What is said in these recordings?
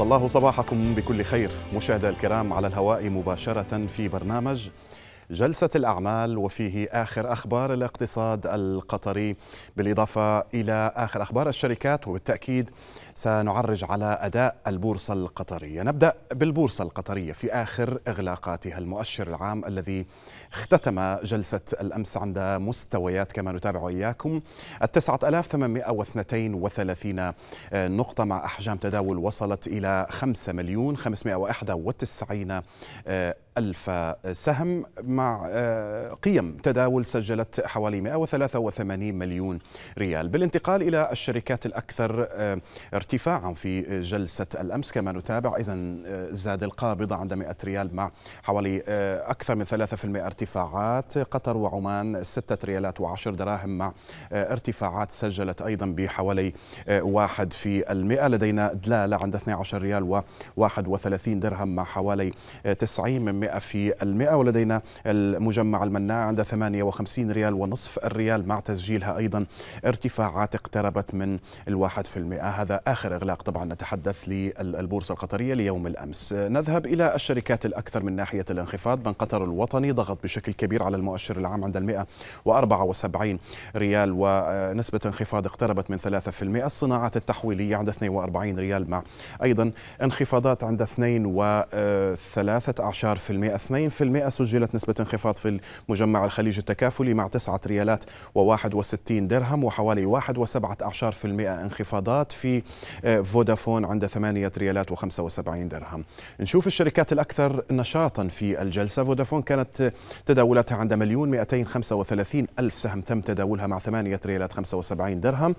أسعد الله صباحكم بكل خير مشاهدي الكرام على الهواء مباشرة في برنامج جلسة الأعمال وفيه آخر أخبار الاقتصاد القطري بالإضافة إلى آخر أخبار الشركات وبالتأكيد سنعرج على أداء البورصة القطرية نبدأ بالبورصة القطرية في آخر إغلاقاتها المؤشر العام الذي اختتم جلسة الأمس عند مستويات كما نتابع إياكم التسعة ألاف 9832 نقطة مع أحجام تداول وصلت إلى خمسة مليون وتسعين ألف سهم مع آه، قيم تداول سجلت حوالي 183 مليون ريال بالانتقال إلى الشركات الأكثر آه، ارتفاعا في جلسة الأمس كما نتابع إذا آه، زاد القابضة عند 100 ريال مع حوالي أكثر من 3% ارتفاعات قطر وعمان 6 ريالات و10 دراهم مع ارتفاعات سجلت أيضا بحوالي 1 في المئة لدينا دلالة عند 12 ريال و31 درهم مع حوالي 90 من المئة في المئة ولدينا المجمع المناع عند 58 ريال ونصف الريال مع تسجيلها أيضا ارتفاعات اقتربت من الواحد في المئة هذا آخر إغلاق طبعا نتحدث للبورصة القطرية ليوم الأمس نذهب إلى الشركات الأكثر من ناحية الانخفاض بنك قطر الوطني ضغط بشكل كبير على المؤشر العام عند المئة وأربعة وسبعين ريال ونسبة انخفاض اقتربت من ثلاثة في المئة الصناعات التحويلية عند 42 ريال مع أيضا انخفاضات عند 2 وثلاثة أعشار في 2% سجلت نسبة انخفاض في المجمع الخليج التكافلي مع 9 ريالات و61 درهم وحوالي 1.7% انخفاضات في آه، فودافون عند 8 ريالات و75 درهم نشوف الشركات الأكثر نشاطا في الجلسة فودافون كانت تداولاتها عند مليون 235 ألف سهم تم تداولها مع 8 ريالات 75 درهم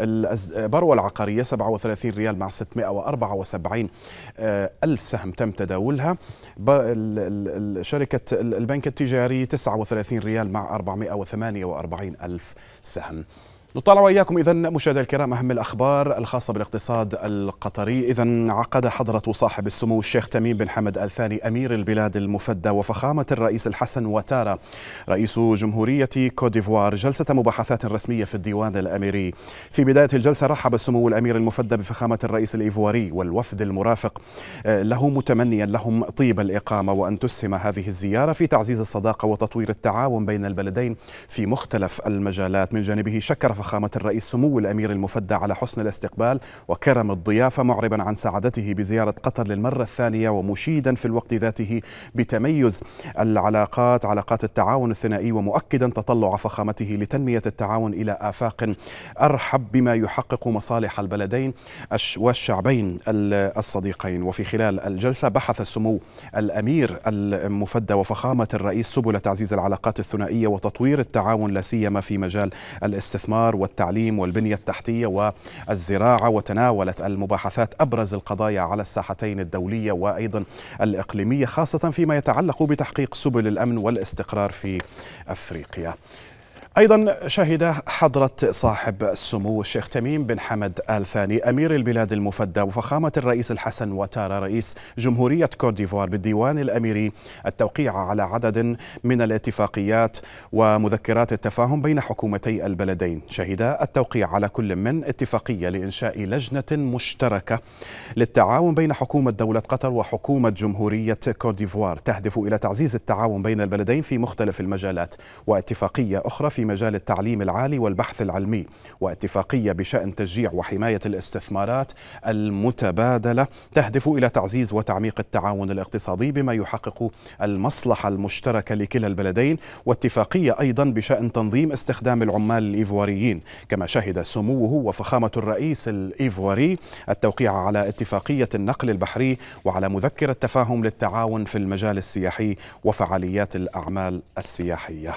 البروة العقارية 37 ريال مع 674 آه، ألف سهم تم تداولها شركة البنك التجاري 39 ريال مع 448 ألف سهم نطالع واياكم اذا مشاهدينا الكرام اهم الاخبار الخاصه بالاقتصاد القطري، اذا عقد حضره صاحب السمو الشيخ تميم بن حمد الثاني امير البلاد المفدى وفخامه الرئيس الحسن وتارا رئيس جمهوريه كوت ديفوار جلسه مباحثات رسميه في الديوان الاميري. في بدايه الجلسه رحب السمو الامير المفدى بفخامه الرئيس الايفواري والوفد المرافق آه، له متمنيا لهم طيب الاقامه وان تسهم هذه الزياره في تعزيز الصداقه وتطوير التعاون بين البلدين في مختلف المجالات من جانبه شكر فخامة الرئيس سمو الأمير المفدى على حسن الاستقبال وكرم الضيافة معربا عن سعادته بزيارة قطر للمرة الثانية ومشيدا في الوقت ذاته بتميز العلاقات علاقات التعاون الثنائي ومؤكدا تطلع فخامته لتنمية التعاون إلى آفاق أرحب بما يحقق مصالح البلدين والشعبين الصديقين وفي خلال الجلسة بحث سمو الأمير المفدى وفخامة الرئيس سبل تعزيز العلاقات الثنائية وتطوير التعاون لا سيما في مجال الاستثمار الاستثمار والتعليم والبنية التحتية والزراعة وتناولت المباحثات أبرز القضايا على الساحتين الدولية وأيضا الإقليمية خاصة فيما يتعلق بتحقيق سبل الأمن والاستقرار في أفريقيا أيضا شهد حضرة صاحب السمو الشيخ تميم بن حمد آل ثاني أمير البلاد المفدى وفخامة الرئيس الحسن وتارا رئيس جمهورية كوت ديفوار بالديوان الأميري التوقيع على عدد من الاتفاقيات ومذكرات التفاهم بين حكومتي البلدين شهد التوقيع على كل من اتفاقية لإنشاء لجنة مشتركة للتعاون بين حكومة دولة قطر وحكومة جمهورية كوت ديفوار تهدف إلى تعزيز التعاون بين البلدين في مختلف المجالات واتفاقية أخرى في مجال التعليم العالي والبحث العلمي واتفاقية بشأن تشجيع وحماية الاستثمارات المتبادلة تهدف إلى تعزيز وتعميق التعاون الاقتصادي بما يحقق المصلحة المشتركة لكلا البلدين واتفاقية أيضا بشأن تنظيم استخدام العمال الإيفواريين كما شهد سموه وفخامة الرئيس الإيفواري التوقيع على اتفاقية النقل البحري وعلى مذكرة تفاهم للتعاون في المجال السياحي وفعاليات الأعمال السياحية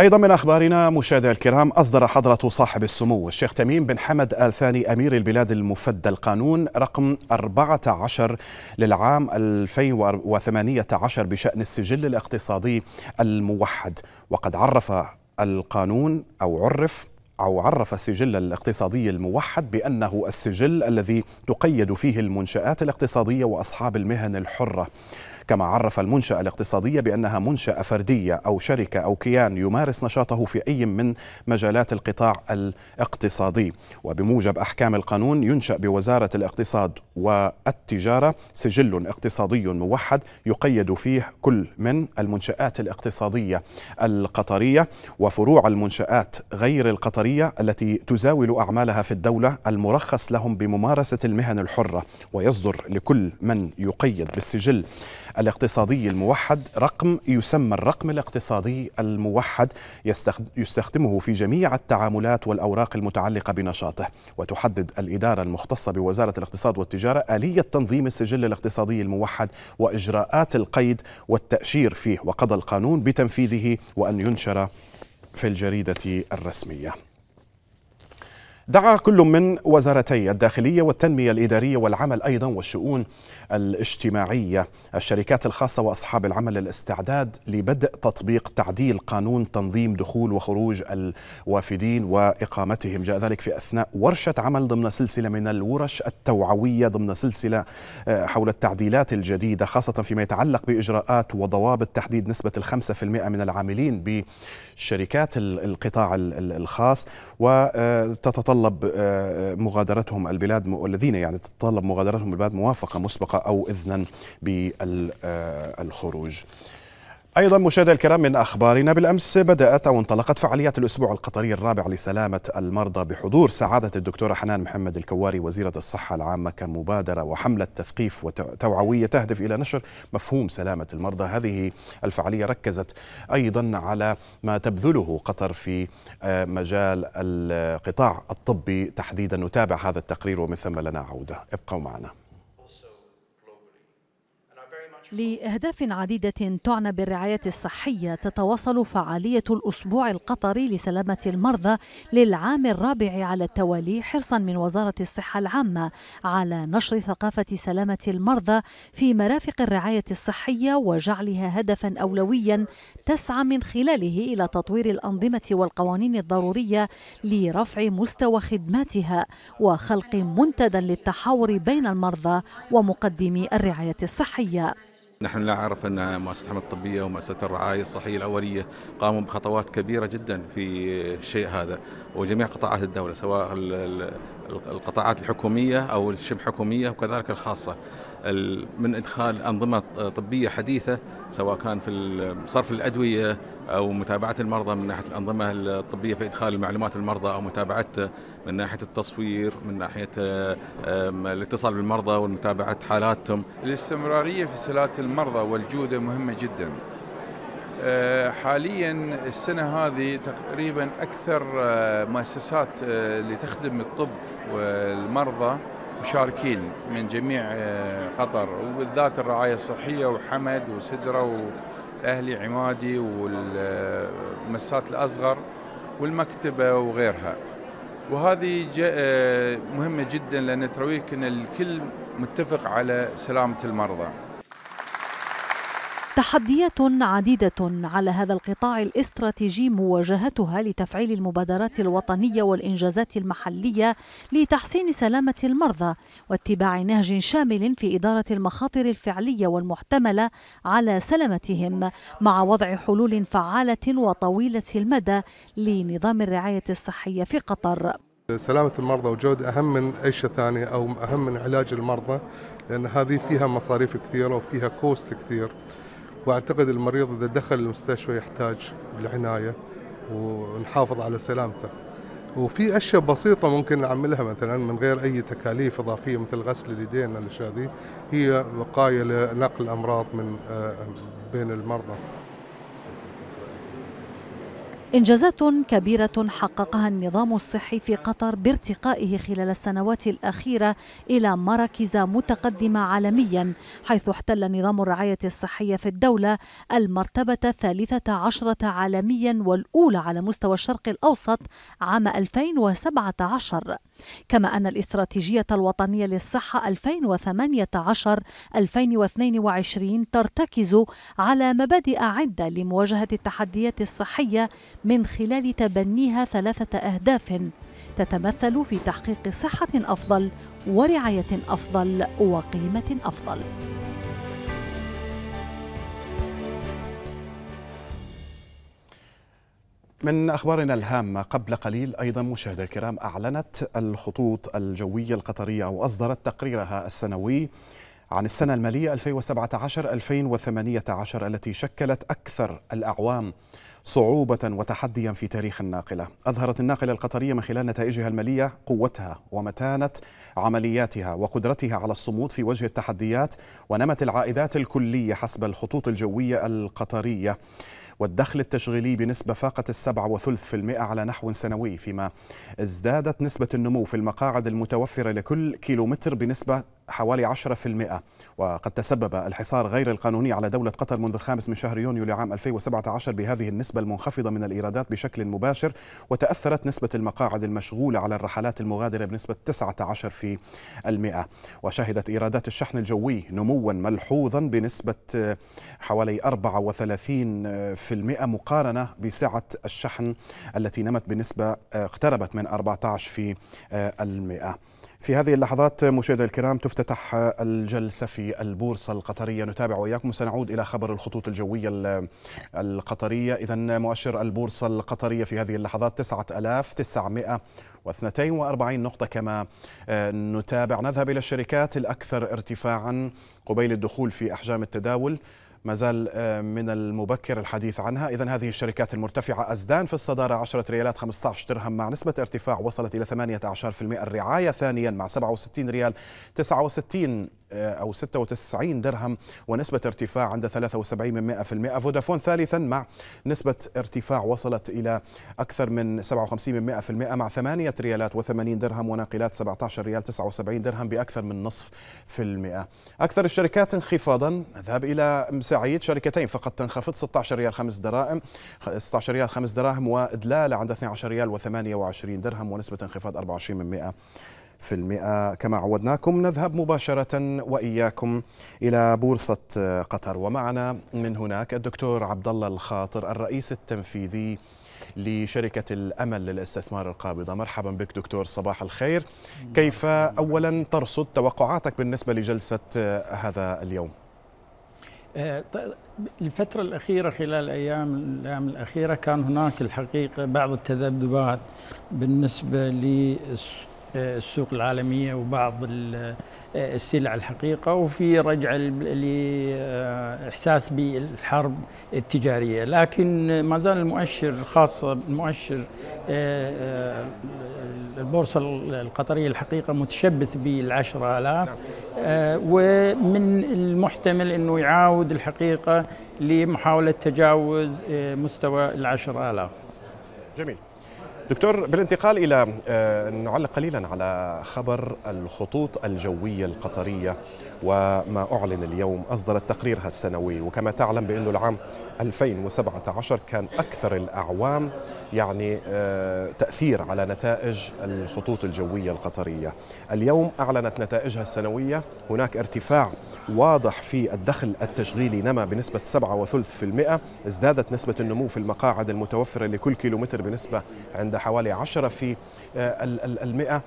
أيضا من أخبارنا مشاهدينا الكرام أصدر حضرة صاحب السمو الشيخ تميم بن حمد آل ثاني أمير البلاد المفدى القانون رقم 14 للعام 2018 بشأن السجل الاقتصادي الموحد وقد عرف القانون أو عرف أو عرف السجل الاقتصادي الموحد بأنه السجل الذي تقيد فيه المنشآت الاقتصادية وأصحاب المهن الحرة كما عرف المنشأة الاقتصادية بأنها منشأة فردية أو شركة أو كيان يمارس نشاطه في أي من مجالات القطاع الاقتصادي وبموجب أحكام القانون ينشأ بوزارة الاقتصاد والتجارة سجل اقتصادي موحد يقيد فيه كل من المنشآت الاقتصادية القطرية وفروع المنشآت غير القطرية التي تزاول أعمالها في الدولة المرخص لهم بممارسة المهن الحرة ويصدر لكل من يقيد بالسجل الاقتصادي الموحد رقم يسمى الرقم الاقتصادي الموحد يستخدمه في جميع التعاملات والأوراق المتعلقة بنشاطه وتحدد الإدارة المختصة بوزارة الاقتصاد والتجارة آلية تنظيم السجل الاقتصادي الموحد وإجراءات القيد والتأشير فيه وقضى القانون بتنفيذه وأن ينشر في الجريدة الرسمية دعا كل من وزارتي الداخلية والتنمية الإدارية والعمل أيضا والشؤون الاجتماعية الشركات الخاصة وأصحاب العمل الاستعداد لبدء تطبيق تعديل قانون تنظيم دخول وخروج الوافدين وإقامتهم جاء ذلك في أثناء ورشة عمل ضمن سلسلة من الورش التوعوية ضمن سلسلة آه، حول التعديلات الجديدة خاصة فيما يتعلق بإجراءات وضوابط تحديد نسبة الخمسة في المئة من العاملين بشركات القطاع الخاص وتتطلب آه، آه، مغادرتهم البلاد الذين يعني تتطلب مغادرتهم البلاد موافقة مسبقة أو إذنا بالخروج أيضا مشاهدي الكرام من أخبارنا بالأمس بدأت أو انطلقت فعاليات الأسبوع القطري الرابع لسلامة المرضى بحضور سعادة الدكتورة حنان محمد الكواري وزيرة الصحة العامة كمبادرة وحملة تثقيف وتوعويه تهدف إلى نشر مفهوم سلامة المرضى هذه الفعالية ركزت أيضا على ما تبذله قطر في آه، مجال القطاع الطبي تحديدا نتابع هذا التقرير ومن ثم لنا عودة ابقوا معنا لأهداف عديدة تعنى بالرعاية الصحية تتواصل فعالية الأسبوع القطري لسلامة المرضى للعام الرابع على التوالي حرصا من وزارة الصحة العامة على نشر ثقافة سلامة المرضى في مرافق الرعاية الصحية وجعلها هدفا أولويا تسعى من خلاله إلى تطوير الأنظمة والقوانين الضرورية لرفع مستوى خدماتها وخلق منتدى للتحاور بين المرضى ومقدمي الرعاية الصحية نحن نعرف ان مؤسسه الحمايه الطبيه ومؤسسه الرعايه الصحيه الاوليه قاموا بخطوات كبيره جدا في الشيء هذا وجميع قطاعات الدوله سواء القطاعات الحكوميه او الشبه حكوميه وكذلك الخاصه من ادخال انظمه طبيه حديثه سواء كان في صرف الادويه او متابعه المرضى من ناحيه الانظمه الطبيه في ادخال المعلومات المرضى او متابعته من ناحيه التصوير من ناحيه الاتصال بالمرضى ومتابعه حالاتهم. الاستمراريه في صلاه المرضى والجوده مهمه جدا. آه، حاليا السنه هذه تقريبا اكثر آه، مؤسسات اللي آه، تخدم الطب والمرضى مشاركين من جميع آه، قطر وبالذات الرعايه الصحيه وحمد وسدره وأهلي عمادي والمسات الاصغر والمكتبه وغيرها. وهذه آه، مهمه جدا لان ترويك ان الكل متفق على سلامه المرضى. تحديات عديدة على هذا القطاع الاستراتيجي مواجهتها لتفعيل المبادرات الوطنية والإنجازات المحلية لتحسين سلامة المرضى واتباع نهج شامل في إدارة المخاطر الفعلية والمحتملة على سلامتهم مع وضع حلول فعالة وطويلة المدى لنظام الرعاية الصحية في قطر سلامة المرضى وجود أهم من أي شيء ثاني أو أهم من علاج المرضى لأن هذه فيها مصاريف كثيرة وفيها كوست كثير واعتقد المريض اذا دخل المستشفى يحتاج العنايه ونحافظ على سلامته. وفي اشياء بسيطه ممكن نعملها مثلا من غير اي تكاليف اضافيه مثل غسل اليدين الاشياء هي وقايه لنقل الامراض من آه، بين المرضى. إنجازات كبيرة حققها النظام الصحي في قطر بارتقائه خلال السنوات الأخيرة إلى مراكز متقدمة عالميا حيث احتل نظام الرعاية الصحية في الدولة المرتبة الثالثة عشرة عالميا والأولى على مستوى الشرق الأوسط عام 2017 كما أن الاستراتيجية الوطنية للصحة 2018-2022 ترتكز على مبادئ عدة لمواجهة التحديات الصحية من خلال تبنيها ثلاثة أهداف تتمثل في تحقيق صحة أفضل ورعاية أفضل وقيمة أفضل. من أخبارنا الهامة قبل قليل أيضا مشاهد الكرام أعلنت الخطوط الجوية القطرية أو أصدرت تقريرها السنوي عن السنة المالية 2017-2018 التي شكلت أكثر الأعوام صعوبة وتحديا في تاريخ الناقلة أظهرت الناقلة القطرية من خلال نتائجها المالية قوتها ومتانة عملياتها وقدرتها على الصمود في وجه التحديات ونمت العائدات الكلية حسب الخطوط الجوية القطرية والدخل التشغيلي بنسبة فاقت السبعة وثلث في المئة على نحو سنوي فيما ازدادت نسبة النمو في المقاعد المتوفرة لكل كيلومتر بنسبة حوالي 10% وقد تسبب الحصار غير القانوني على دولة قطر منذ الخامس من شهر يونيو لعام 2017 بهذه النسبة المنخفضة من الإيرادات بشكل مباشر وتأثرت نسبة المقاعد المشغولة على الرحلات المغادرة بنسبة 19% في المئة. وشهدت إيرادات الشحن الجوي نموا ملحوظا بنسبة حوالي 34% مقارنة بسعة الشحن التي نمت بنسبة اقتربت من 14% في المئة. في هذه اللحظات مشاهدينا الكرام تفتتح الجلسة في البورصة القطرية نتابع وإياكم سنعود إلى خبر الخطوط الجوية القطرية إذا مؤشر البورصة القطرية في هذه اللحظات 9942 نقطة كما آه، نتابع نذهب إلى الشركات الأكثر ارتفاعا قبيل الدخول في أحجام التداول ما زال آه، من المبكر الحديث عنها إذا هذه الشركات المرتفعة أزدان في الصدارة 10 ريالات 15 درهم مع نسبة ارتفاع وصلت إلى 18% الرعاية ثانيا مع 67 ريال 69 آه، أو 96 درهم ونسبة ارتفاع عند 73 فودافون ثالثا مع نسبة ارتفاع وصلت إلى أكثر من 57 مع 8 ريالات و80 درهم وناقلات 17 ريال 79 درهم بأكثر من نصف في المئة أكثر الشركات انخفاضا نذهب إلى سعيد شركتين فقط تنخفض 16 ريال 5 دراهم 16 ريال 5 دراهم ودلاله عند 12 ريال و28 درهم ونسبه انخفاض 24 من 100 في المئة كما عودناكم نذهب مباشرة وإياكم إلى بورصة قطر ومعنا من هناك الدكتور عبد الله الخاطر الرئيس التنفيذي لشركة الأمل للاستثمار القابضة مرحبا بك دكتور صباح الخير كيف أولا ترصد توقعاتك بالنسبة لجلسة هذا اليوم آه، الفترة الأخيرة خلال أيام الأيام الأخيرة كان هناك الحقيقة بعض التذبذبات بالنسبة للسوق العالمية وبعض آه، السلع الحقيقة وفي رجعة الإحساس بالحرب التجارية لكن ما زال المؤشر خاصة المؤشر آه، آه، البورصة القطرية الحقيقة متشبث بالعشرة آلاف نعم. آه، ومن المحتمل أنه يعاود الحقيقة لمحاولة تجاوز مستوى العشر آلاف جميل دكتور بالانتقال إلى نعلق قليلا على خبر الخطوط الجوية القطرية وما أعلن اليوم أصدرت تقريرها السنوي وكما تعلم بأنه العام 2017 كان أكثر الأعوام يعني آه، تأثير على نتائج الخطوط الجوية القطرية اليوم أعلنت نتائجها السنوية هناك ارتفاع واضح في الدخل التشغيلي نما بنسبة 7.3% ازدادت نسبة النمو في المقاعد المتوفرة لكل كيلومتر بنسبة عند حوالي 10 في آه، المئة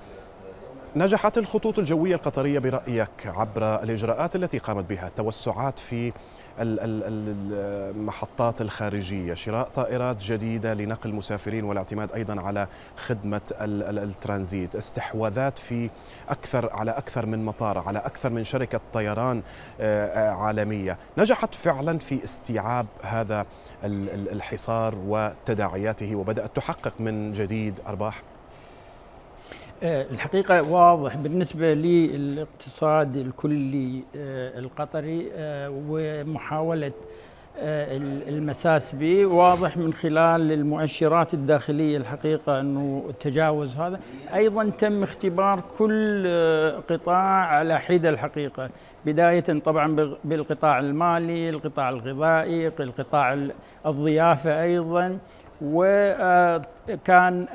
نجحت الخطوط الجوية القطرية برأيك عبر الإجراءات التي قامت بها التوسعات في المحطات الخارجية شراء طائرات جديدة لنقل المسافرين والاعتماد أيضا على خدمة الترانزيت استحواذات في أكثر على أكثر من مطار على أكثر من شركة طيران آه، آه، عالمية نجحت فعلا في استيعاب هذا الحصار وتداعياته وبدأت تحقق من جديد أرباح إيه، الحقيقة واضح بالنسبة للاقتصاد الكلي إيه، القطري إيه، ومحاولة المساس به واضح من خلال المؤشرات الداخلية الحقيقة أنه تجاوز هذا أيضا تم اختبار كل قطاع على حدة الحقيقة بداية طبعا بالقطاع المالي القطاع الغذائي القطاع الضيافة أيضا وكان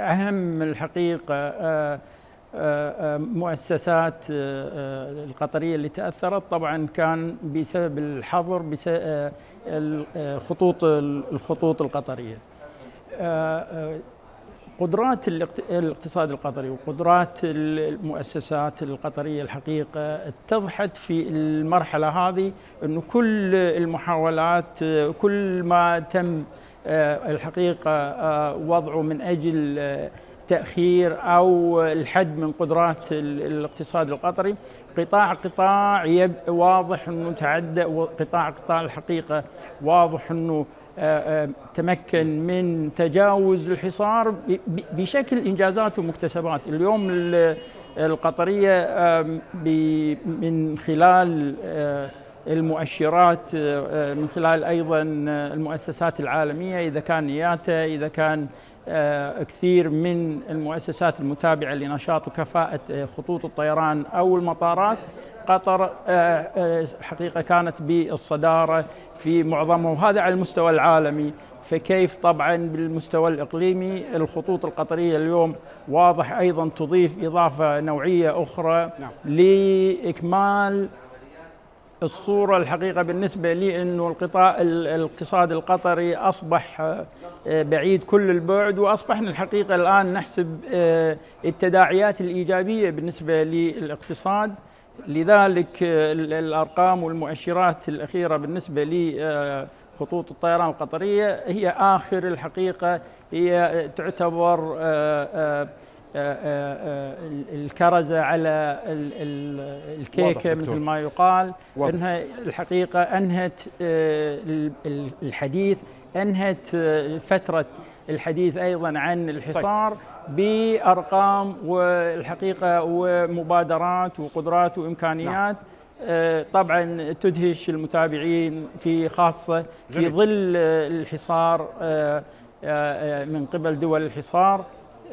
أهم الحقيقة آه، آه، آه، مؤسسات القطرية اللي تأثرت طبعا كان بسبب الحظر بسبب الخطوط الخطوط القطرية قدرات الاقتصاد القطري وقدرات المؤسسات القطرية الحقيقة اتضحت في المرحلة هذه أنه كل المحاولات كل ما تم آه، الحقيقة آه، وضعه من أجل آه، تأخير أو الحد من قدرات الاقتصاد القطري قطاع قطاع يب واضح أنه تعدى وقطاع قطاع الحقيقة واضح أنه تمكن من تجاوز الحصار بشكل إنجازات ومكتسبات اليوم القطرية من خلال المؤشرات آه، آه، من خلال ايضا آه، المؤسسات العالميه اذا كان ياتا اذا كان كثير من المؤسسات المتابعه لنشاط وكفاءه خطوط الطيران او المطارات قطر الحقيقه كانت بالصداره في معظمها وهذا على المستوى العالمي فكيف طبعا بالمستوى الاقليمي الخطوط القطريه اليوم واضح ايضا تضيف اضافه نوعيه اخرى نعم. لاكمال الصورة الحقيقة بالنسبة لي أنه القطاع الاقتصاد القطري أصبح آه، بعيد كل البعد وأصبحنا الحقيقة الآن نحسب آه، التداعيات الإيجابية بالنسبة للاقتصاد لذلك آه، الأرقام والمؤشرات الأخيرة بالنسبة لي خطوط الطيران القطرية هي آخر الحقيقة هي تعتبر آه، آه، آه، الكرزة على الكيكة مثل ما يقال أنها الحقيقة أنهت الحديث أنهت فترة الحديث أيضا عن طيب. الحصار طيب. بأرقام والحقيقة ومبادرات وقدرات وإمكانيات نعم. طبعا تدهش المتابعين في خاصة في ظل الحصار من قبل دول الحصار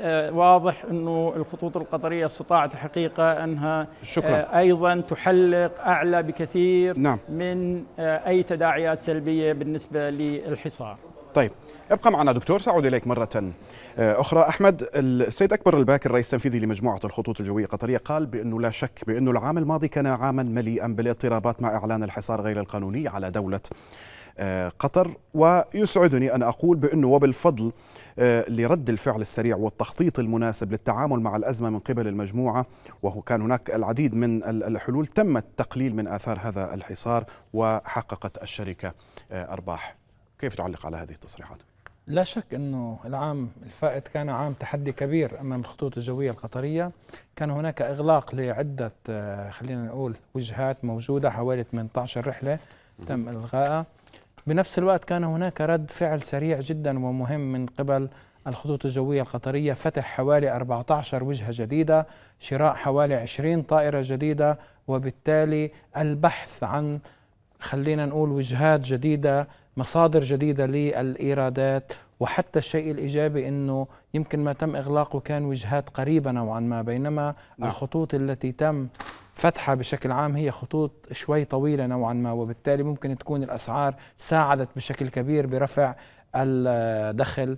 آه، واضح انه الخطوط القطريه استطاعت الحقيقه انها شكرا. آه، ايضا تحلق اعلى بكثير نعم. من آه، اي تداعيات سلبيه بالنسبه للحصار. طيب ابقى معنا دكتور سأعود إليك مرة أخرى أحمد السيد أكبر الباكر الرئيس التنفيذي لمجموعة الخطوط الجوية القطرية قال بأنه لا شك بأنه العام الماضي كان عاما مليئا بالاضطرابات مع إعلان الحصار غير القانوني على دولة قطر ويسعدني أن أقول بأنه وبالفضل آه، لرد الفعل السريع والتخطيط المناسب للتعامل مع الأزمة من قبل المجموعة وهو كان هناك العديد من الحلول تم التقليل من آثار هذا الحصار وحققت الشركة آه، أرباح كيف تعلق على هذه التصريحات؟ لا شك أنه العام الفائت كان عام تحدي كبير أمام الخطوط الجوية القطرية كان هناك إغلاق لعدة آه، خلينا نقول وجهات موجودة حوالي 18 رحلة تم إلغائها بنفس الوقت كان هناك رد فعل سريع جدا ومهم من قبل الخطوط الجوية القطرية فتح حوالي 14 وجهة جديدة شراء حوالي 20 طائرة جديدة وبالتالي البحث عن خلينا نقول وجهات جديدة مصادر جديدة للإيرادات وحتى الشيء الإيجابي أنه يمكن ما تم إغلاقه كان وجهات قريبة نوعا ما بينما نعم. الخطوط التي تم فتحة بشكل عام هي خطوط شوي طويلة نوعا ما وبالتالي ممكن تكون الأسعار ساعدت بشكل كبير برفع الدخل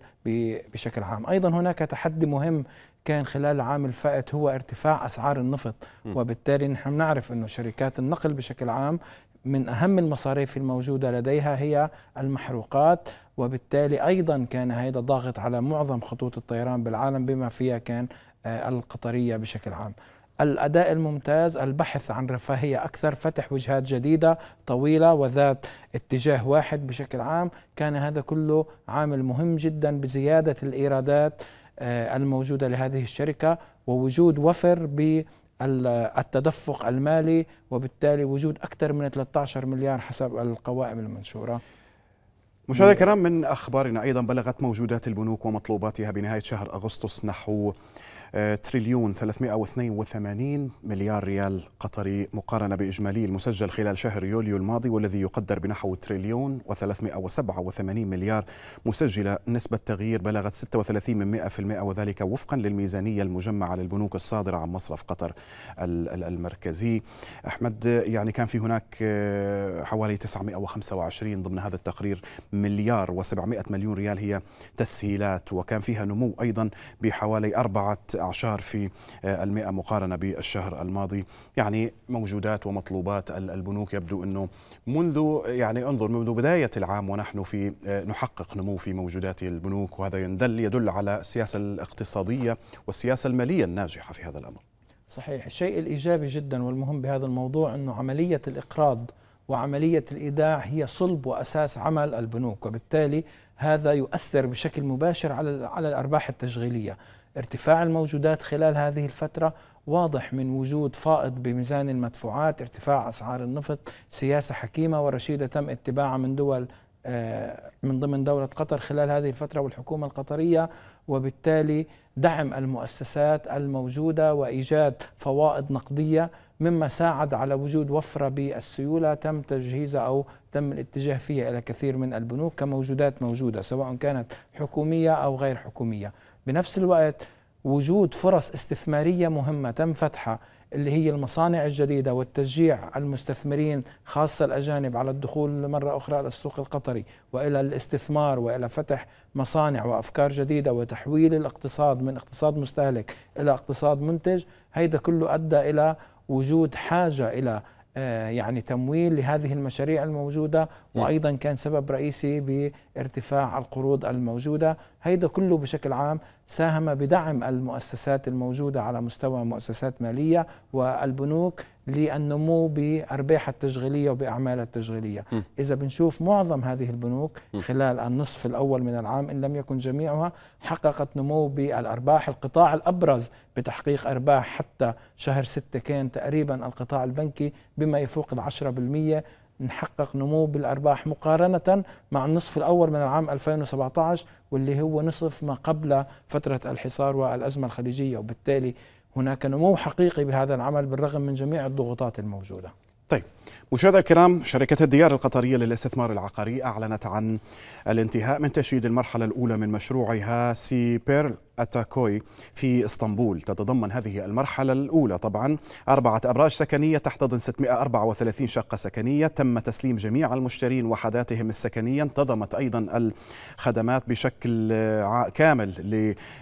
بشكل عام أيضا هناك تحدي مهم كان خلال العام الفائت هو ارتفاع أسعار النفط وبالتالي نحن نعرف أنه شركات النقل بشكل عام من أهم المصاريف الموجودة لديها هي المحروقات وبالتالي أيضا كان هذا ضاغط على معظم خطوط الطيران بالعالم بما فيها كان آه، القطرية بشكل عام الأداء الممتاز البحث عن رفاهية أكثر فتح وجهات جديدة طويلة وذات اتجاه واحد بشكل عام كان هذا كله عامل مهم جدا بزيادة الإيرادات آه، الموجودة لهذه الشركة ووجود وفر ب التدفق المالي وبالتالي وجود أكثر من 13 مليار حسب القوائم المنشورة مشاهدينا الكرام من اخبارنا ايضا بلغت موجودات البنوك ومطلوباتها بنهايه شهر اغسطس نحو تريليون 382 مليار ريال قطري مقارنة بإجمالي المسجل خلال شهر يوليو الماضي والذي يقدر بنحو تريليون و387 مليار مسجلة نسبة تغيير بلغت 36 من 100% وذلك وفقا للميزانية المجمعة للبنوك الصادرة عن مصرف قطر المركزي أحمد يعني كان في هناك آه، حوالي 925 ضمن هذا التقرير مليار و700 مليون ريال هي تسهيلات وكان فيها نمو أيضا بحوالي أربعة الأعشار في آه، المئة مقارنة بالشهر الماضي يعني موجودات ومطلوبات البنوك يبدو أنه منذ يعني انظر منذ بداية العام ونحن في آه، نحقق نمو في موجودات البنوك وهذا يدل, يدل على السياسة الاقتصادية والسياسة المالية الناجحة في هذا الأمر صحيح الشيء الإيجابي جدا والمهم بهذا الموضوع أنه عملية الإقراض وعملية الإيداع هي صلب وأساس عمل البنوك وبالتالي هذا يؤثر بشكل مباشر على على الأرباح التشغيلية ارتفاع الموجودات خلال هذه الفترة واضح من وجود فائض بميزان المدفوعات ارتفاع أسعار النفط سياسة حكيمة ورشيدة تم اتباعها من دول آه، من ضمن دولة قطر خلال هذه الفترة والحكومة القطرية وبالتالي دعم المؤسسات الموجودة وإيجاد فوائد نقدية مما ساعد على وجود وفرة بالسيولة تم تجهيزها أو تم الاتجاه فيها إلى كثير من البنوك كموجودات موجودة سواء كانت حكومية أو غير حكومية بنفس الوقت وجود فرص استثماريه مهمه تم فتحها اللي هي المصانع الجديده والتشجيع المستثمرين خاصه الاجانب على الدخول مره اخرى للسوق القطري والى الاستثمار والى فتح مصانع وافكار جديده وتحويل الاقتصاد من اقتصاد مستهلك الى اقتصاد منتج هيدا كله ادى الى وجود حاجه الى آه، يعني تمويل لهذه المشاريع الموجودة نعم. وأيضا كان سبب رئيسي بارتفاع القروض الموجودة هيدا كله بشكل عام ساهم بدعم المؤسسات الموجودة على مستوى مؤسسات مالية والبنوك للنمو بأرباح التشغيلية وبأعمال التشغيلية م. إذا بنشوف معظم هذه البنوك خلال النصف الأول من العام إن لم يكن جميعها حققت نمو بالأرباح القطاع الأبرز بتحقيق أرباح حتى شهر ستة كان تقريبا القطاع البنكي بما يفوق العشرة بالمية نحقق نمو بالأرباح مقارنة مع النصف الأول من العام 2017 واللي هو نصف ما قبل فترة الحصار والأزمة الخليجية وبالتالي هناك نمو حقيقي بهذا العمل بالرغم من جميع الضغوطات الموجودة طيب مشاهدينا الكرام شركة الديار القطرية للاستثمار العقاري أعلنت عن الانتهاء من تشييد المرحلة الأولى من مشروعها سي بيرل أتاكوي في اسطنبول تتضمن هذه المرحلة الأولى طبعا أربعة أبراج سكنية تحتضن 634 شقة سكنية تم تسليم جميع المشترين وحداتهم السكنية انتظمت أيضا الخدمات بشكل كامل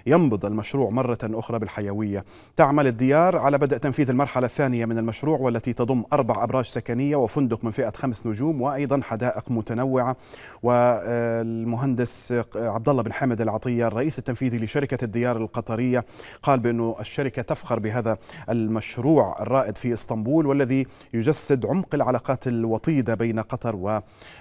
لينبض المشروع مرة أخرى بالحيوية تعمل الديار على بدء تنفيذ المرحلة الثانية من المشروع والتي تضم أربع أبراج سكنية وفندق من فئة خمس نجوم وأيضا حدائق متنوعة والمهندس عبد الله بن حامد العطية الرئيس التنفيذي لشركة شركة الديار القطرية قال بأنه الشركة تفخر بهذا المشروع الرائد في إسطنبول والذي يجسد عمق العلاقات الوطيدة بين قطر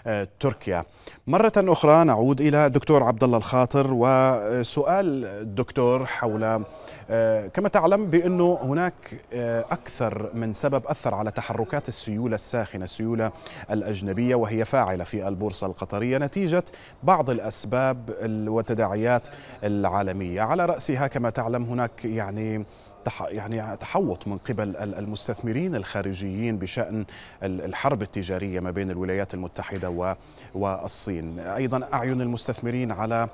وتركيا مرة أخرى نعود إلى دكتور عبد الله الخاطر وسؤال الدكتور حول آه، كما تعلم بأنه هناك آه، أكثر من سبب أثر على تحركات السيولة الساخنة السيولة الأجنبية وهي فاعلة في البورصة القطرية نتيجة بعض الأسباب والتداعيات العالمية على رأسها كما تعلم هناك يعني يعني تحوط من قبل المستثمرين الخارجيين بشأن الحرب التجارية ما بين الولايات المتحدة والصين أيضا أعين المستثمرين على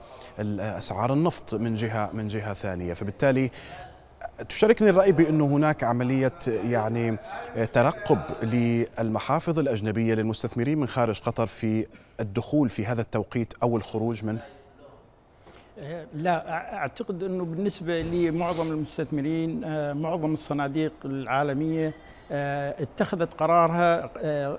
أسعار النفط من جهة من جهة ثانية فبالتالي تشاركني الرأي بانه هناك عملية يعني ترقب للمحافظ الأجنبية للمستثمرين من خارج قطر في الدخول في هذا التوقيت أو الخروج منه لا اعتقد انه بالنسبه لمعظم المستثمرين آه، معظم الصناديق العالميه آه، اتخذت قرارها آه،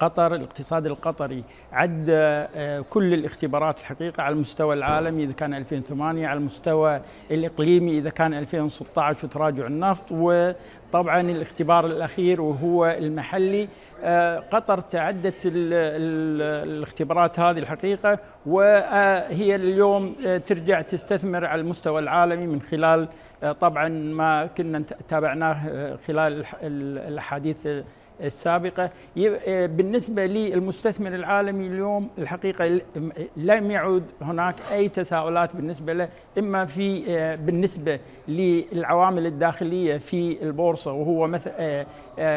قطر الاقتصاد القطري عد آه، كل الاختبارات الحقيقة على المستوى العالمي إذا كان 2008 على المستوى الإقليمي إذا كان 2016 وتراجع النفط وطبعا الاختبار الأخير وهو المحلي قطر تعدت الاختبارات هذه الحقيقة وهي اليوم ترجع تستثمر على المستوى العالمي من خلال آه، طبعا ما كنا تابعناه آه، خلال الاحاديث السابقة آه، بالنسبة للمستثمر العالمي اليوم الحقيقة لم يعد هناك أي تساؤلات بالنسبة له إما في بالنسبة للعوامل الداخلية في البورصة وهو مثل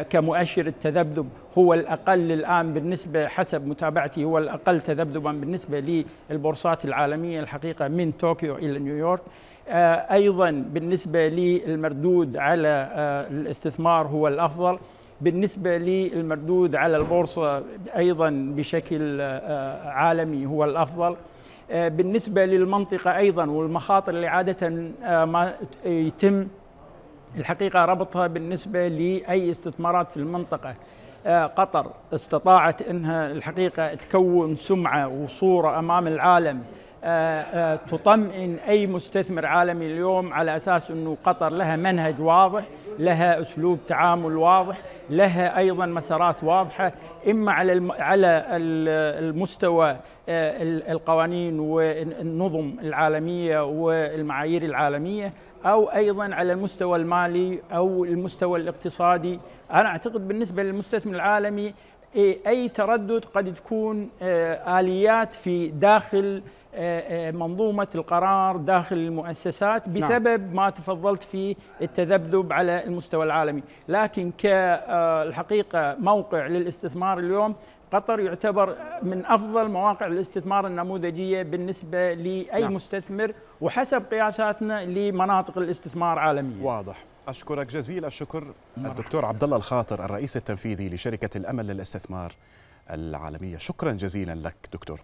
كمؤشر التذبذب هو الأقل الآن بالنسبة حسب متابعتي هو الأقل تذبذبا بالنسبة للبورصات العالمية الحقيقة من طوكيو إلى نيويورك آه، أيضا بالنسبة للمردود على آه، الاستثمار هو الأفضل بالنسبة للمردود على البورصة أيضا بشكل آه، عالمي هو الأفضل بالنسبة للمنطقة أيضا والمخاطر اللي عادة ما يتم الحقيقة ربطها بالنسبة لأي استثمارات في المنطقة قطر استطاعت أنها الحقيقة تكون سمعة وصورة أمام العالم آه، آه، تطمئن أي مستثمر عالمي اليوم على أساس أنه قطر لها منهج واضح لها أسلوب تعامل واضح لها أيضا مسارات واضحة إما على على المستوى آه، القوانين والنظم العالمية والمعايير العالمية أو أيضا على المستوى المالي أو المستوى الاقتصادي أنا أعتقد بالنسبة للمستثمر العالمي إيه، أي تردد قد تكون آليات في داخل آه، آه، منظومة القرار داخل المؤسسات نعم. بسبب ما تفضلت في التذبذب على المستوى العالمي لكن كالحقيقة آه، موقع للاستثمار اليوم قطر يعتبر من افضل مواقع الاستثمار النموذجيه بالنسبه لاي نعم. مستثمر وحسب قياساتنا لمناطق الاستثمار عالميا. واضح. اشكرك جزيل الشكر مرحب. الدكتور عبد الله الخاطر الرئيس التنفيذي لشركه الامل للاستثمار العالميه، شكرا جزيلا لك دكتور.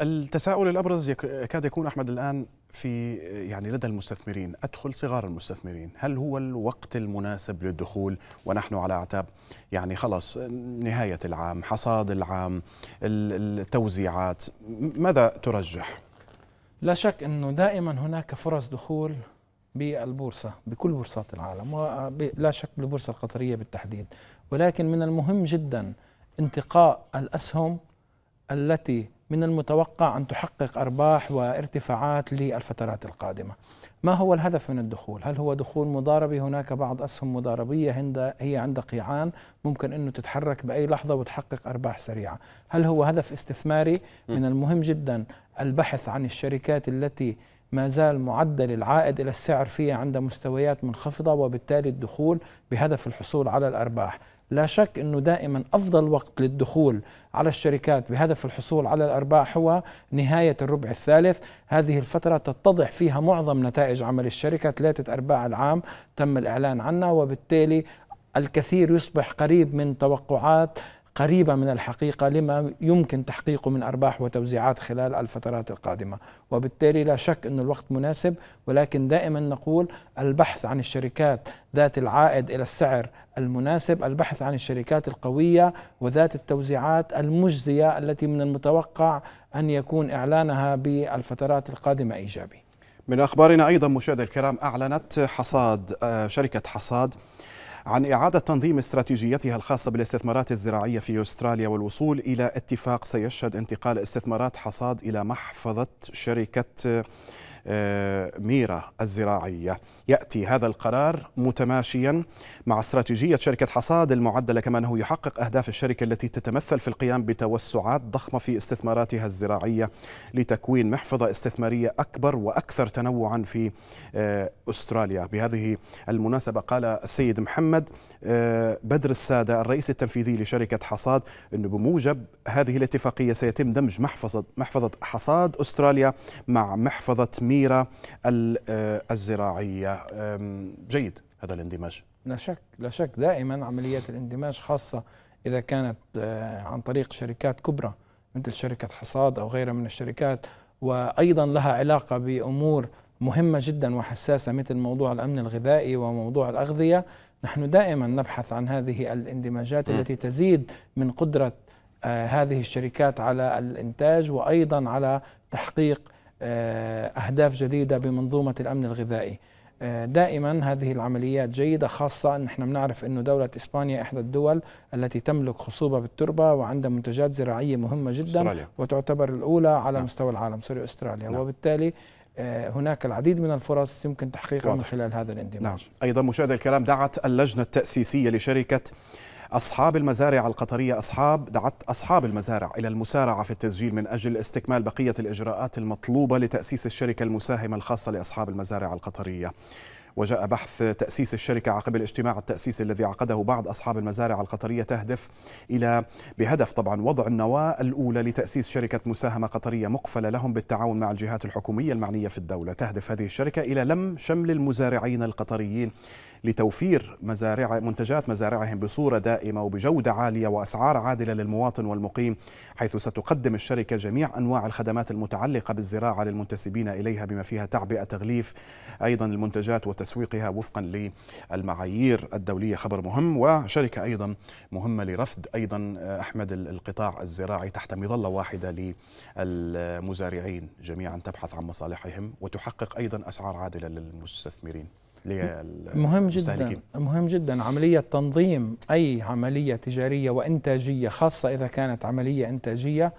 التساؤل الابرز يكاد يكون احمد الان في يعني لدى المستثمرين ادخل صغار المستثمرين هل هو الوقت المناسب للدخول ونحن على اعتاب يعني خلاص نهايه العام حصاد العام التوزيعات ماذا ترجح لا شك انه دائما هناك فرص دخول بالبورصه بكل بورصات العالم ولا شك بالبورصه القطريه بالتحديد ولكن من المهم جدا انتقاء الاسهم التي من المتوقع أن تحقق أرباح وارتفاعات للفترات القادمة ما هو الهدف من الدخول؟ هل هو دخول مضاربي؟ هناك بعض أسهم مضاربية هند هي عند قيعان ممكن أنه تتحرك بأي لحظة وتحقق أرباح سريعة هل هو هدف استثماري؟ من المهم جدا البحث عن الشركات التي ما زال معدل العائد إلى السعر فيها عند مستويات منخفضة وبالتالي الدخول بهدف الحصول على الأرباح لا شك انه دائما افضل وقت للدخول على الشركات بهدف الحصول على الارباح هو نهايه الربع الثالث، هذه الفتره تتضح فيها معظم نتائج عمل الشركه، ثلاثه ارباع العام تم الاعلان عنها وبالتالي الكثير يصبح قريب من توقعات قريبة من الحقيقة لما يمكن تحقيقه من أرباح وتوزيعات خلال الفترات القادمة وبالتالي لا شك أن الوقت مناسب ولكن دائما نقول البحث عن الشركات ذات العائد إلى السعر المناسب البحث عن الشركات القوية وذات التوزيعات المجزية التي من المتوقع أن يكون إعلانها بالفترات القادمة إيجابي من أخبارنا أيضا مشاهدي الكرام أعلنت حصاد آه، شركة حصاد عن إعادة تنظيم استراتيجيتها الخاصة بالاستثمارات الزراعية في أستراليا والوصول إلى اتفاق سيشهد انتقال استثمارات حصاد إلى محفظة شركة آه، ميرا الزراعية يأتي هذا القرار متماشيا مع استراتيجية شركة حصاد المعدلة كما أنه يحقق أهداف الشركة التي تتمثل في القيام بتوسعات ضخمة في استثماراتها الزراعية لتكوين محفظة استثمارية أكبر وأكثر تنوعا في آه، أستراليا بهذه المناسبة قال السيد محمد آه، بدر السادة الرئيس التنفيذي لشركة حصاد أنه بموجب هذه الاتفاقية سيتم دمج محفظة, محفظة حصاد أستراليا مع محفظة ميرا المنيرة آه، الزراعية جيد هذا الاندماج لا شك لا شك دائما عمليات الاندماج خاصة إذا كانت آه، عن طريق شركات كبرى مثل شركة حصاد أو غيرها من الشركات وأيضا لها علاقة بأمور مهمة جدا وحساسة مثل موضوع الأمن الغذائي وموضوع الأغذية نحن دائما نبحث عن هذه الاندماجات التي تزيد من قدرة آه، هذه الشركات على الإنتاج وأيضا على تحقيق آه، أهداف جديدة بمنظومة الأمن الغذائي آه، دائما هذه العمليات جيدة خاصة أن نحن بنعرف أنه دولة إسبانيا إحدى الدول التي تملك خصوبة بالتربة وعندها منتجات زراعية مهمة جدا أستراليا. وتعتبر الأولى على نعم. مستوى العالم سوري أستراليا نعم. وبالتالي آه، هناك العديد من الفرص يمكن تحقيقها من خلال هذا الاندماج نعم. أيضا مشاهد الكلام دعت اللجنة التأسيسية لشركة أصحاب المزارع القطرية أصحاب دعت أصحاب المزارع إلى المسارعة في التسجيل من أجل استكمال بقية الإجراءات المطلوبة لتأسيس الشركة المساهمة الخاصة لأصحاب المزارع القطرية وجاء بحث تأسيس الشركة عقب الاجتماع التأسيسي الذي عقده بعض أصحاب المزارع القطرية تهدف إلى بهدف طبعا وضع النواة الأولى لتأسيس شركة مساهمة قطرية مقفلة لهم بالتعاون مع الجهات الحكومية المعنية في الدولة تهدف هذه الشركة إلى لم شمل المزارعين القطريين لتوفير مزارع منتجات مزارعهم بصورة دائمة وبجودة عالية وأسعار عادلة للمواطن والمقيم حيث ستقدم الشركة جميع أنواع الخدمات المتعلقة بالزراعة للمنتسبين إليها بما فيها تعبئة تغليف أيضا المنتجات وتسويقها وفقا للمعايير الدولية خبر مهم وشركة أيضا مهمة لرفد أيضا أحمد القطاع الزراعي تحت مظلة واحدة للمزارعين جميعا تبحث عن مصالحهم وتحقق أيضا أسعار عادلة للمستثمرين مهم جدا مهم جدا عملية تنظيم أي عملية تجارية وإنتاجية خاصة إذا كانت عملية إنتاجية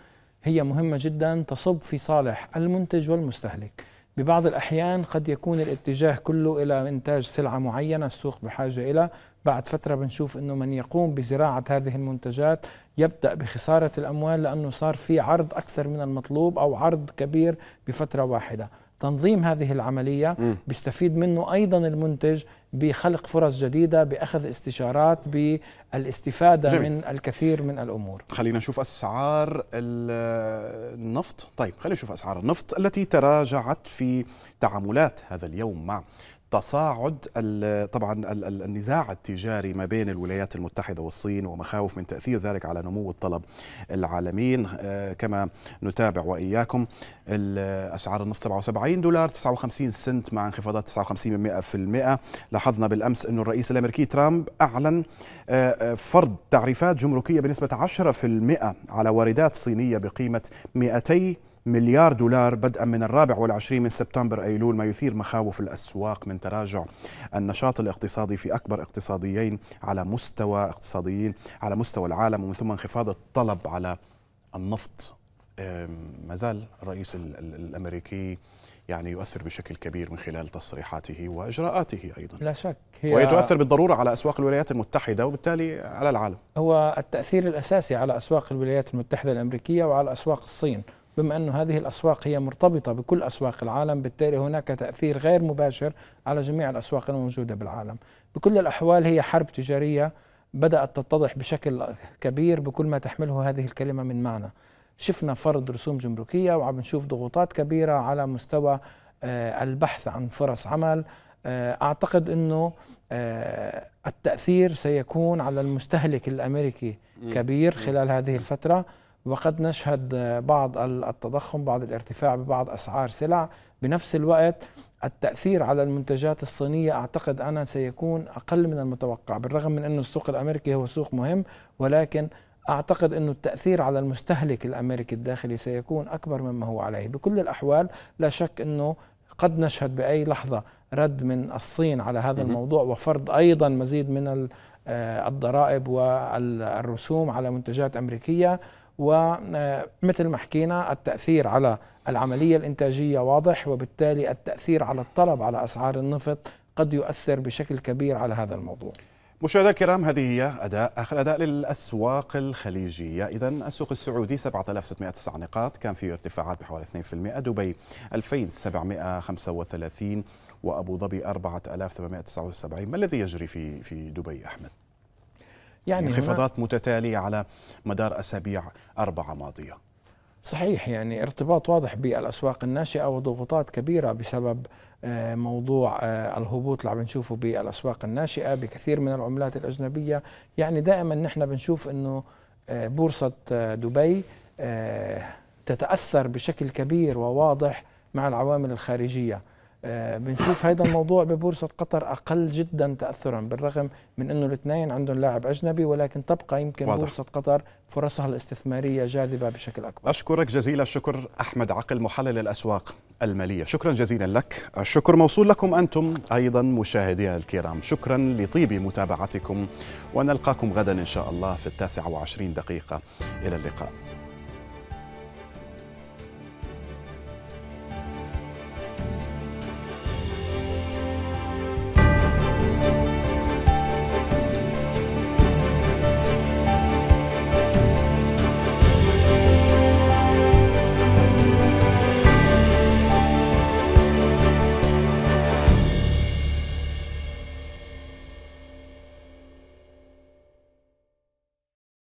هي مهمة جدا تصب في صالح المنتج والمستهلك ببعض الأحيان قد يكون الاتجاه كله إلى إنتاج سلعة معينة السوق بحاجة إلى بعد فترة بنشوف أنه من يقوم بزراعة هذه المنتجات يبدأ بخسارة الأموال لأنه صار في عرض أكثر من المطلوب أو عرض كبير بفترة واحدة تنظيم هذه العملية بيستفيد منه أيضا المنتج بخلق فرص جديدة بأخذ استشارات بالاستفادة جميل. من الكثير من الأمور خلينا نشوف أسعار النفط طيب خلينا نشوف أسعار النفط التي تراجعت في تعاملات هذا اليوم مع تصاعد طبعا النزاع التجاري ما بين الولايات المتحده والصين ومخاوف من تاثير ذلك على نمو الطلب العالمي آه، كما نتابع واياكم اسعار النفط 77 دولار 59 سنت مع انخفاضات 59 لاحظنا بالامس انه الرئيس الامريكي ترامب اعلن آه، آه، فرض تعريفات جمركيه بنسبه 10% على واردات صينيه بقيمه 200 مليار دولار بدءا من الرابع والعشرين من سبتمبر أيلول ما يثير مخاوف الأسواق من تراجع النشاط الاقتصادي في أكبر اقتصاديين على مستوى اقتصاديين على مستوى العالم ومن ثم انخفاض الطلب على النفط ما زال الرئيس الأمريكي يعني يؤثر بشكل كبير من خلال تصريحاته واجراءاته ايضا لا شك هي وهي تؤثر بالضروره على اسواق الولايات المتحده وبالتالي على العالم هو التاثير الاساسي على اسواق الولايات المتحده الامريكيه وعلى اسواق الصين بما أن هذه الأسواق هي مرتبطة بكل أسواق العالم بالتالي هناك تأثير غير مباشر على جميع الأسواق الموجودة بالعالم بكل الأحوال هي حرب تجارية بدأت تتضح بشكل كبير بكل ما تحمله هذه الكلمة من معنى شفنا فرض رسوم جمركية وعم نشوف ضغوطات كبيرة على مستوى آه، البحث عن فرص عمل آه، اعتقد انه آه، التاثير سيكون على المستهلك الامريكي كبير خلال هذه الفتره وقد نشهد بعض التضخم بعض الارتفاع ببعض اسعار سلع بنفس الوقت التاثير على المنتجات الصينيه اعتقد انا سيكون اقل من المتوقع بالرغم من انه السوق الامريكي هو سوق مهم ولكن اعتقد انه التاثير على المستهلك الامريكي الداخلي سيكون اكبر مما هو عليه بكل الاحوال لا شك انه قد نشهد باي لحظه رد من الصين على هذا الموضوع وفرض ايضا مزيد من آه، الضرائب والرسوم على منتجات امريكيه ومثل ما حكينا التأثير على العملية الإنتاجية واضح وبالتالي التأثير على الطلب على أسعار النفط قد يؤثر بشكل كبير على هذا الموضوع مشاهدينا الكرام هذه هي أداء آخر أداء للأسواق الخليجية إذا السوق السعودي 7609 نقاط كان فيه ارتفاعات بحوالي 2% دبي 2735 وأبو ظبي 4879 ما الذي يجري في في دبي أحمد؟ يعني, يعني انخفاضات متتالية على مدار أسابيع أربعة ماضية صحيح يعني ارتباط واضح بالاسواق الناشئه وضغوطات كبيره بسبب آه، موضوع آه، الهبوط اللي عم نشوفه بالاسواق الناشئه بكثير من العملات الاجنبيه يعني دائما نحن بنشوف انه آه، بورصه دبي تتاثر بشكل كبير وواضح مع العوامل الخارجيه آه، بنشوف هذا الموضوع ببورصة قطر أقل جدا تأثرا بالرغم من أنه الاثنين عندهم لاعب أجنبي ولكن تبقى يمكن واضح. بورصة قطر فرصها الاستثمارية جاذبة بشكل أكبر أشكرك جزيل الشكر أحمد عقل محلل الأسواق المالية شكرا جزيلا لك الشكر موصول لكم أنتم أيضا مشاهدينا الكرام شكرا لطيب متابعتكم ونلقاكم غدا إن شاء الله في التاسعة وعشرين دقيقة إلى اللقاء